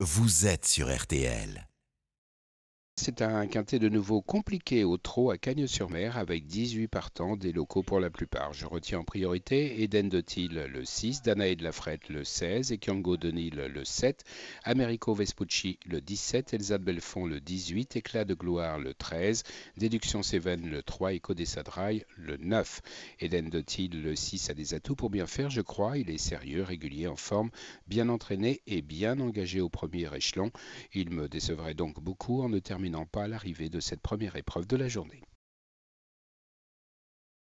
Vous êtes sur RTL. C'est un quintet de nouveau compliqué au trot à Cagnes-sur-Mer avec 18 partants, des locaux pour la plupart. Je retiens en priorité Eden de le 6, Danae de la Frette le 16, Ekiango Nil le 7, Americo Vespucci le 17, Elsa de Belfond le 18, Éclat de Gloire le 13, Déduction Seven le 3 et Codessadrail le 9. Eden de le 6 a des atouts pour bien faire, je crois. Il est sérieux, régulier, en forme, bien entraîné et bien engagé au premier échelon. Il me décevrait donc beaucoup en ne terminant pas à l'arrivée de cette première épreuve de la journée.